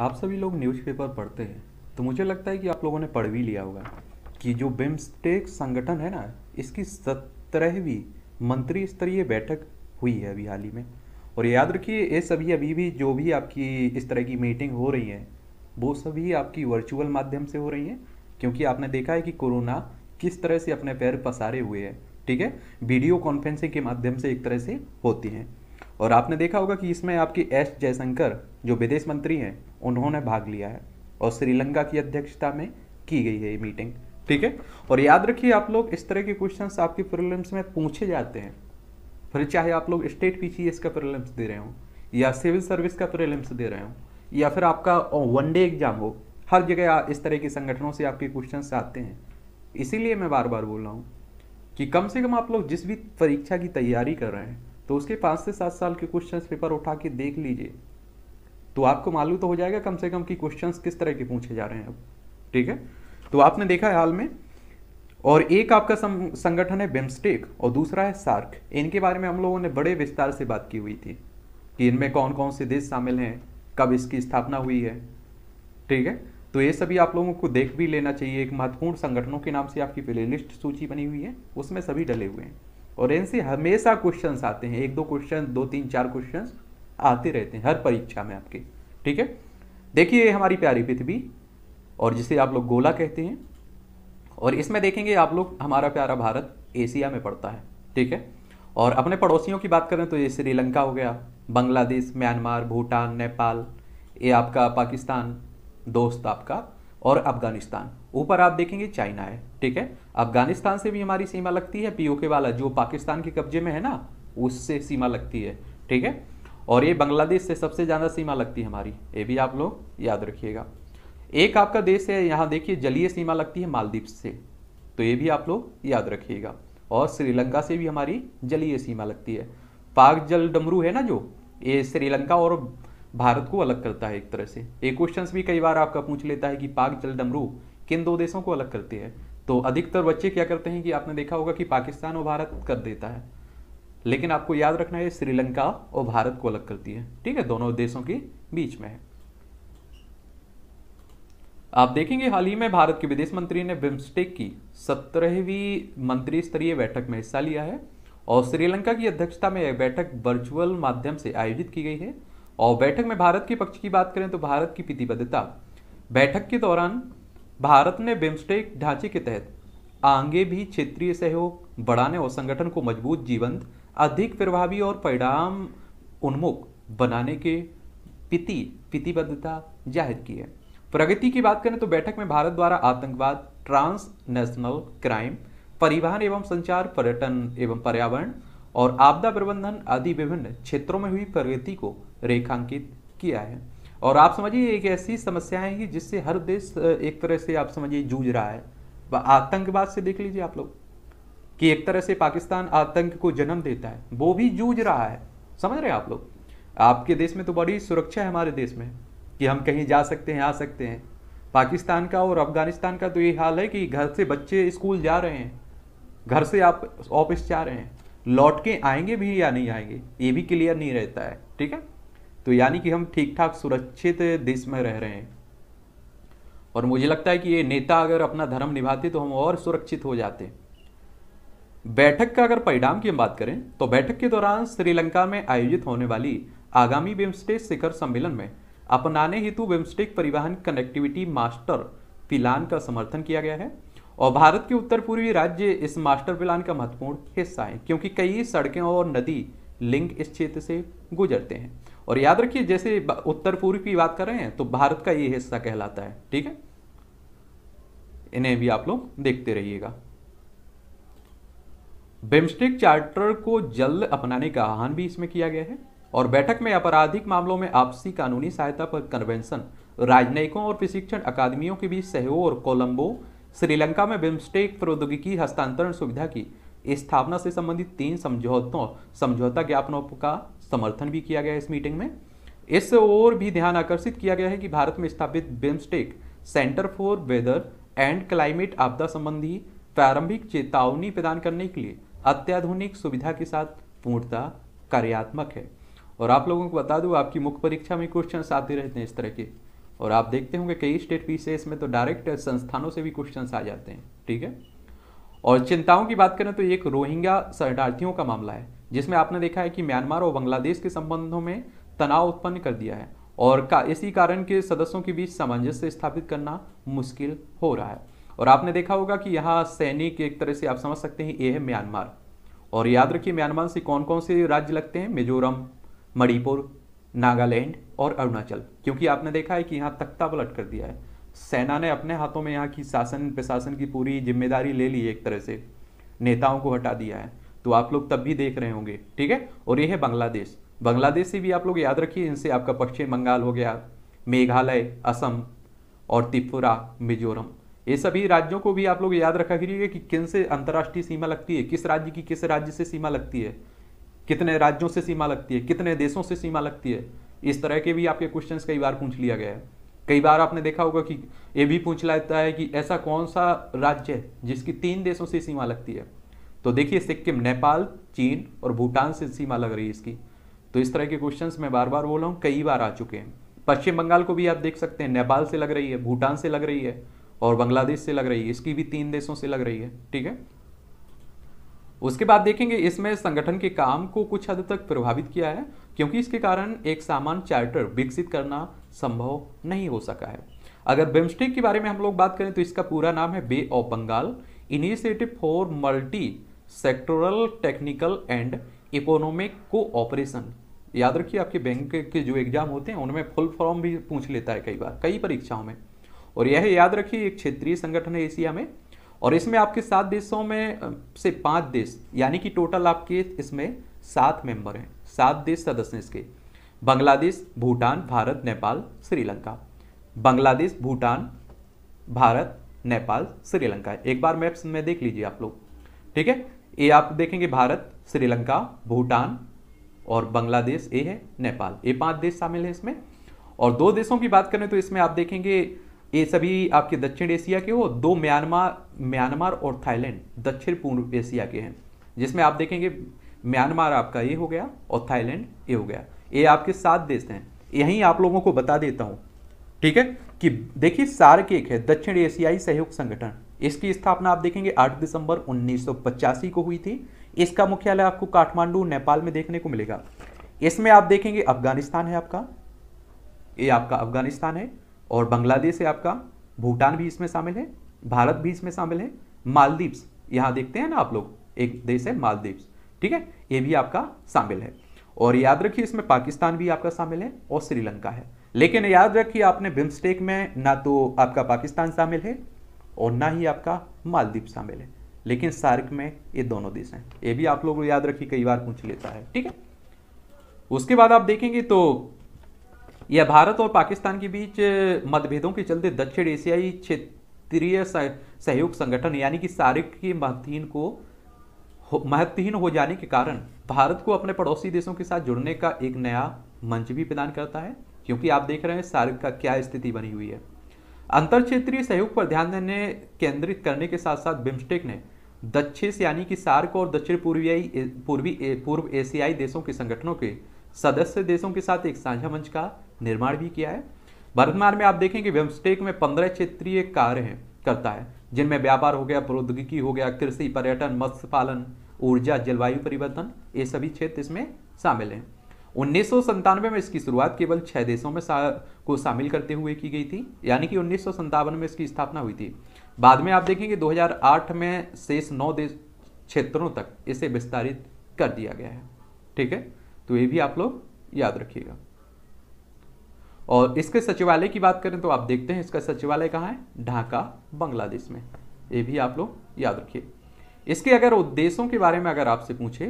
आप सभी लोग न्यूज़पेपर पढ़ते हैं तो मुझे लगता है कि आप लोगों ने पढ़ भी लिया होगा कि जो बिम्स्टेक संगठन है ना इसकी सत्रहवीं मंत्री स्तरीय बैठक हुई है अभी हाल ही में और याद रखिए ये सभी अभी भी जो भी आपकी इस तरह की मीटिंग हो रही है वो सभी आपकी वर्चुअल माध्यम से हो रही हैं क्योंकि आपने देखा है कि कोरोना किस तरह से अपने पैर पसारे हुए हैं ठीक है वीडियो कॉन्फ्रेंसिंग के माध्यम से एक तरह से होती हैं और आपने देखा होगा कि इसमें आपके एस जयशंकर जो विदेश मंत्री हैं उन्होंने भाग लिया है और श्रीलंका की अध्यक्षता में की गई है ये मीटिंग ठीक है और याद रखिए आप लोग इस तरह के क्वेश्चन आपकी प्रॉब्लम्स में पूछे जाते हैं फिर चाहे आप लोग स्टेट पीसीएस का प्रॉब्लम्स दे रहे हो या सिविल सर्विस का प्रॉब्लम्स दे रहे हो या फिर आपका वन डे एग्जाम हो हर जगह इस तरह के संगठनों से आपके क्वेश्चन आते हैं इसीलिए मैं बार बार बोल रहा हूँ कि कम से कम आप लोग जिस भी परीक्षा की तैयारी कर रहे हैं तो उसके पाँच से सात साल के क्वेश्चन पेपर उठा के देख लीजिए तो आपको मालूम तो हो जाएगा कम से कम कि क्वेश्चंस किस तरह के पूछे जा रहे हैं अब ठीक है तो आपने देखा है हाल में और एक आपका संगठन है बिम्स्टेक और दूसरा है सार्क इनके बारे में हम लोगों ने बड़े विस्तार से बात की हुई थी कि इनमें कौन कौन से देश शामिल हैं कब इसकी स्थापना हुई है ठीक है तो ये सभी आप लोगों को देख भी लेना चाहिए एक महत्वपूर्ण संगठनों के नाम से आपकी लिस्ट सूची बनी हुई है उसमें सभी डले हुए हैं और इनसे हमेशा क्वेश्चंस आते हैं एक दो क्वेश्चन दो तीन चार क्वेश्चंस आते रहते हैं हर परीक्षा में आपके ठीक है देखिए हमारी प्यारी पृथ्वी और जिसे आप लोग गोला कहते हैं और इसमें देखेंगे आप लोग हमारा प्यारा भारत एशिया में पड़ता है ठीक है और अपने पड़ोसियों की बात करें तो ये श्रीलंका हो गया बांग्लादेश म्यांमार भूटान नेपाल ये आपका पाकिस्तान दोस्त आपका और अफगानिस्तान ऊपर आप देखेंगे चाइना है ठीक है अफगानिस्तान से भी हमारी सीमा लगती है पीओके वाला जो पाकिस्तान के कब्जे में है ना उससे सीमा लगती है ठीक है और ये बांग्लादेश से सबसे ज़्यादा सीमा लगती है हमारी ये भी आप लोग याद रखिएगा एक आपका देश है यहाँ देखिए जलीय सीमा लगती है मालदीव से तो ये भी आप लोग याद रखिएगा और श्रीलंका से भी हमारी जलीय सीमा लगती है पाक जल डमरू है ना जो ये श्रीलंका और भारत को अलग करता है एक तरह से ये क्वेश्चन भी कई बार आपका पूछ लेता है कि पाक जल डमरू किन दो देशों को अलग करती है तो अधिकतर बच्चे क्या करते हैं कि आपने देखा होगा कि पाकिस्तान और भारत कर देता है लेकिन आपको याद रखना है श्रीलंका और भारत को अलग करती है ठीक है दोनों देशों के बीच में है आप देखेंगे हाल ही में भारत के विदेश मंत्री ने बिम्स्टेक की सत्रहवीं मंत्री स्तरीय बैठक में हिस्सा लिया है और श्रीलंका की अध्यक्षता में यह बैठक वर्चुअल माध्यम से आयोजित की गई है और बैठक में भारत के पक्ष की बात करें तो भारत की प्रतिबद्धता बैठक के दौरान भारत ने बिम्स्टेक ढांचे के तहत आगे भी क्षेत्रीय सहयोग बढ़ाने और संगठन को मजबूत जीवंत अधिक प्रभावी और परिणाम उन्मुख बनाने के पिति पितिबद्धता जाहिर की है प्रगति की बात करें तो बैठक में भारत द्वारा आतंकवाद ट्रांस नेशनल क्राइम परिवहन एवं संचार पर्यटन एवं पर्यावरण और आपदा प्रबंधन आदि विभिन्न क्षेत्रों में हुई प्रगति को रेखांकित किया है और आप समझिए एक ऐसी समस्या है कि जिससे हर देश एक तरह से आप समझिए जूझ रहा है आतंकवाद से देख लीजिए आप लोग कि एक तरह से पाकिस्तान आतंक को जन्म देता है वो भी जूझ रहा है समझ रहे हैं आप लोग आपके देश में तो बड़ी सुरक्षा है हमारे देश में कि हम कहीं जा सकते हैं आ सकते हैं पाकिस्तान का और अफगानिस्तान का तो ये हाल है कि घर से बच्चे स्कूल जा रहे हैं घर से आप ऑफिस जा रहे हैं लौट के आएंगे भी या नहीं आएंगे ये भी क्लियर नहीं रहता है ठीक है तो यानी कि हम ठीक ठाक सुरक्षित देश में रह रहे हैं और मुझे लगता है कि ये नेता अगर अपना धर्म निभाते तो हम और सुरक्षित हो जाते हैं बैठक का अगर परिणाम की हम बात करें तो बैठक के दौरान श्रीलंका में आयोजित होने वाली आगामी बिम्स्टेक शिखर सम्मेलन में अपनाने हेतु बिम्स्टेक परिवहन कनेक्टिविटी मास्टर प्लान का समर्थन किया गया है और भारत के उत्तर पूर्वी राज्य इस मास्टर प्लान का महत्वपूर्ण हिस्सा है क्योंकि कई सड़कें और नदी लिंक इस क्षेत्र से गुजरते हैं और याद रखिए जैसे उत्तर पूर्व की बात कर रहे हैं तो भारत का ये हिस्सा कहलाता है ठीक है इन्हें भी आप लोग देखते रहिएगा बिम्स्टेक चार्टर को जल्द अपनाने का आह्वान भी इसमें किया गया है और बैठक में आपराधिक मामलों में आपसी कानूनी सहायता पर कन्वेंशन राजनयिकों और प्रशिक्षण अकादमियों के बीच सहयोग और कोलंबो श्रीलंका में बिम्स्टेक प्रौद्योगिकी हस्तांतरण सुविधा की स्थापना से संबंधित तीन समझौतों समझौता ज्ञापनों का समर्थन भी किया गया इस मीटिंग में इस ओर भी ध्यान आकर्षित किया गया है कि भारत में स्थापित BIMSTEC centre for weather and climate आपदा संबंधी प्रारंभिक चेतावनी प्रदान करने के लिए अत्याधुनिक सुविधा के साथ पूर्णता कार्यात्मक है और आप लोगों को बता दूं आपकी मुख्य परीक्षा में क्वेश्चन आते रहते हैं इस तरह के और आप देखते होंगे कई स्टेट पीसीएस में तो डायरेक्ट संस्थानों से भी क्वेश्चन आ जाते हैं ठीक है और चिंताओं की बात करें तो एक रोहिंग्या शरणार्थियों का मामला है जिसमें आपने देखा है कि म्यांमार और बांग्लादेश के संबंधों में तनाव उत्पन्न कर दिया है और का इसी कारण के सदस्यों के बीच सामंजस्य स्थापित करना मुश्किल हो रहा है और आपने देखा होगा कि यहाँ सैनिक एक तरह से आप समझ सकते हैं ये है म्यांमार और याद रखिए म्यांमार से कौन कौन से राज्य लगते हैं मिजोरम मणिपुर नागालैंड और अरुणाचल क्योंकि आपने देखा है कि यहाँ तख्ता पलट कर दिया है सेना ने अपने हाथों में यहाँ की शासन प्रशासन की पूरी जिम्मेदारी ले ली एक तरह से नेताओं को हटा दिया है तो आप लोग तब भी देख रहे होंगे ठीक है और ये है बांग्लादेश बांग्लादेश से भी आप लोग याद रखिए इनसे आपका पश्चिम बंगाल हो गया मेघालय असम और त्रिपुरा मिजोरम ये सभी राज्यों को भी आप लोग याद रखा कीजिए कि किन से अंतर्राष्ट्रीय सीमा लगती है किस राज्य की किस राज्य से सीमा लगती है कितने राज्यों से सीमा लगती है कितने देशों से सीमा लगती है इस तरह के भी आपके क्वेश्चन कई बार पूछ लिया गया है कई बार आपने देखा होगा कि ये भी पूछ लेता है कि ऐसा कौन सा राज्य है जिसकी तीन देशों से सीमा लगती है तो देखिए सिक्किम नेपाल चीन और भूटान से सीमा लग रही है इसकी तो इस तरह के क्वेश्चंस मैं बार बार बोला हूँ कई बार आ चुके हैं पश्चिम बंगाल को भी आप देख सकते हैं नेपाल से लग रही है भूटान से लग रही है और बांग्लादेश से लग रही है इसकी भी तीन देशों से लग रही है ठीक है उसके बाद देखेंगे इसमें संगठन के काम को कुछ हद तक प्रभावित किया है क्योंकि इसके कारण एक सामान्य चार्टर विकसित करना संभव नहीं हो सका है अगर बिम्स्टेक के बारे में हम लोग बात करें तो इसका पूरा नाम है bay of Bengal initiative for multi sectoral technical and economic cooperation याद रखिए आपके बैंक के जो एग्जाम होते हैं उनमें फुल फॉर्म भी पूछ लेता है कई बार कई परीक्षाओं में और यह याद रखिए एक क्षेत्रीय संगठन है एशिया में और इसमें आपके सात देशों में से पांच देश यानी कि टोटल आपके इसमें सात मेंबर हैं सात देश सदस्य हैं इसके बांग्लादेश भूटान भारत नेपाल श्रीलंका बांग्लादेश भूटान भारत नेपाल श्रीलंका एक बार मैप्स में देख लीजिए आप लोग ठीक है ये आप देखेंगे भारत श्रीलंका भूटान और बांग्लादेश ये है नेपाल ये पांच देश शामिल है इसमें और दो देशों की बात करें तो इसमें आप देखेंगे ये सभी आपके दक्षिण एशिया के हो दो म्यांमार म्यांमार और थाईलैंड दक्षिण पूर्व एशिया के हैं जिसमें आप देखेंगे म्यांमार आपका ये हो गया और थाईलैंड ये हो गया ये आपके सात देश हैं यही आप लोगों को बता देता हूँ ठीक है कि देखिए सार्क एक है दक्षिण एशियाई सहयोग संगठन इसकी स्थापना आप देखेंगे 8 दिसंबर 1985 को हुई थी इसका मुख्यालय आपको काठमांडू नेपाल में देखने को मिलेगा इसमें आप देखेंगे अफगानिस्तान है आपका ये आपका अफगानिस्तान है और बांग्लादेश है आपका भूटान भी इसमें शामिल है भारत भी इसमें शामिल है मालदीव्स यहाँ देखते हैं ना आप लोग एक देश है मालदीव्स ठीक है ये भी आपका शामिल है और याद रखिए इसमें पाकिस्तान भी आपका शामिल है और श्रीलंका है लेकिन याद रखिए आपने बिम्स्टेक में ना तो आपका पाकिस्तान शामिल है और ना ही आपका मालदीव शामिल है लेकिन सार्क में ये दोनों देश हैं ये भी आप लोग याद रखिए कई बार पूछ लेता है ठीक है उसके बाद आप देखेंगे तो यह भारत और पाकिस्तान के बीच मतभेदों के चलते दक्षिण एशियाई क्षेत्रीय सहयोग संगठन यानी कि सारिक के महत्वहीन को महत्वहीन हो जाने के कारण भारत को अपने पड़ोसी देशों के साथ जुड़ने का एक नया मंच भी प्रदान करता है क्योंकि आप देख रहे हैं सार्क का क्या स्थिति बनी हुई है अंतर क्षेत्रीय सहयोग पर ध्यान देने केंद्रित करने के साथ साथ बिम्स्टेक ने दक्षिण यानी कि सार्क और दक्षिण पूर्वी पूर्वी पूर्व एशियाई देशों के संगठनों के सदस्य देशों के साथ एक साझा मंच का निर्माण भी किया है वर्तमान में आप देखें कि में पंद्रह क्षेत्रीय कार्य है करता है जिनमें व्यापार हो गया प्रौद्योगिकी हो गया कृषि पर्यटन मत्स्य पालन ऊर्जा जलवायु परिवर्तन ये सभी क्षेत्र इसमें शामिल हैं उन्नीस में इसकी शुरुआत केवल छह देशों में सा, को शामिल करते हुए की गई थी यानी कि उन्नीस में इसकी स्थापना हुई थी बाद में आप देखेंगे 2008 में शेष नौ देश क्षेत्रों तक इसे विस्तारित कर दिया गया है ठीक है तो ये भी आप लोग याद रखिएगा और इसके सचिवालय की बात करें तो आप देखते हैं इसका सचिवालय कहाँ है ढाका बांग्लादेश में ये भी आप लोग याद रखिए इसके अगर उद्देश्यों के बारे में अगर आपसे पूछे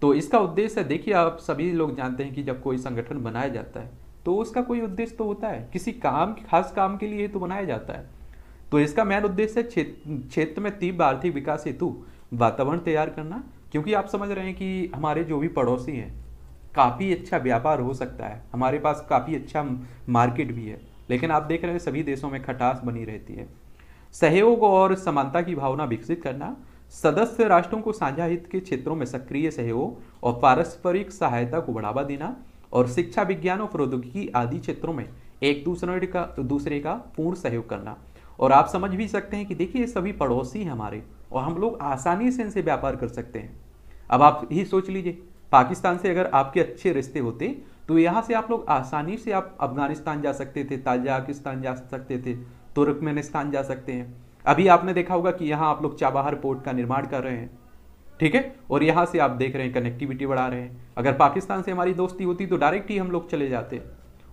तो इसका उद्देश्य देखिए आप सभी लोग जानते हैं कि जब कोई संगठन बनाया जाता है तो उसका कोई उद्देश्य तो होता है किसी काम खास काम के लिए तो बनाया जाता है तो इसका मेन उद्देश्य है क्षेत्र में तीव्र आर्थिक विकास हेतु वातावरण तैयार करना क्योंकि आप समझ रहे हैं कि हमारे जो भी पड़ोसी हैं काफ़ी अच्छा व्यापार हो सकता है हमारे पास काफ़ी अच्छा मार्केट भी है लेकिन आप देख रहे हैं सभी देशों में खटास बनी रहती है सहयोग और समानता की भावना विकसित करना सदस्य राष्ट्रों को साझा हित के क्षेत्रों में सक्रिय सहयोग और पारस्परिक सहायता को बढ़ावा देना और शिक्षा विज्ञान और प्रौद्योगिकी आदि क्षेत्रों में एक दूसरे का दूसरे का पूर्ण सहयोग करना और आप समझ भी सकते हैं कि देखिए सभी पड़ोसी हमारे और हम लोग आसानी से इनसे व्यापार कर सकते हैं अब आप ही सोच लीजिए पाकिस्तान से अगर आपके अच्छे रिश्ते होते तो यहाँ से आप लोग आसानी से आप अफगानिस्तान जा सकते थे ताजाकिस्तान जा सकते थे तुर्कमेनिस्तान तो जा सकते हैं अभी आपने देखा होगा कि यहाँ आप लोग चाबहार पोर्ट का निर्माण कर रहे हैं ठीक है और यहाँ से आप देख रहे हैं कनेक्टिविटी बढ़ा रहे हैं अगर पाकिस्तान से हमारी दोस्ती होती तो डायरेक्ट ही हम लोग चले जाते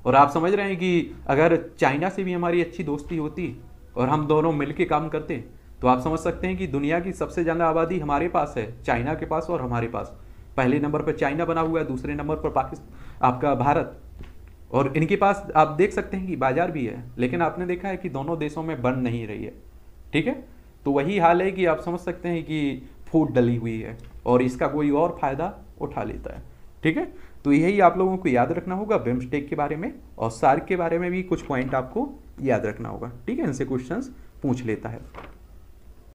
और आप समझ रहे हैं कि अगर चाइना से भी हमारी अच्छी दोस्ती होती और हम दोनों मिल के काम करते तो आप समझ सकते हैं कि दुनिया की सबसे ज़्यादा आबादी हमारे पास है चाइना के पास और हमारे पास पहले नंबर पर चाइना बना हुआ है दूसरे नंबर पर पाकिस्तान आपका भारत और इनके पास आप देख सकते हैं कि बाजार भी है लेकिन आपने देखा है कि दोनों देशों में बन नहीं रही है ठीक है तो वही हाल है कि आप समझ सकते हैं कि फूट डली हुई है और इसका कोई और फायदा उठा लेता है ठीक है तो यही आप लोगों को याद रखना होगा बिम्स्टेक के बारे में और सार्क के बारे में भी कुछ पॉइंट आपको याद रखना होगा ठीक है इनसे क्वेश्चन पूछ लेता है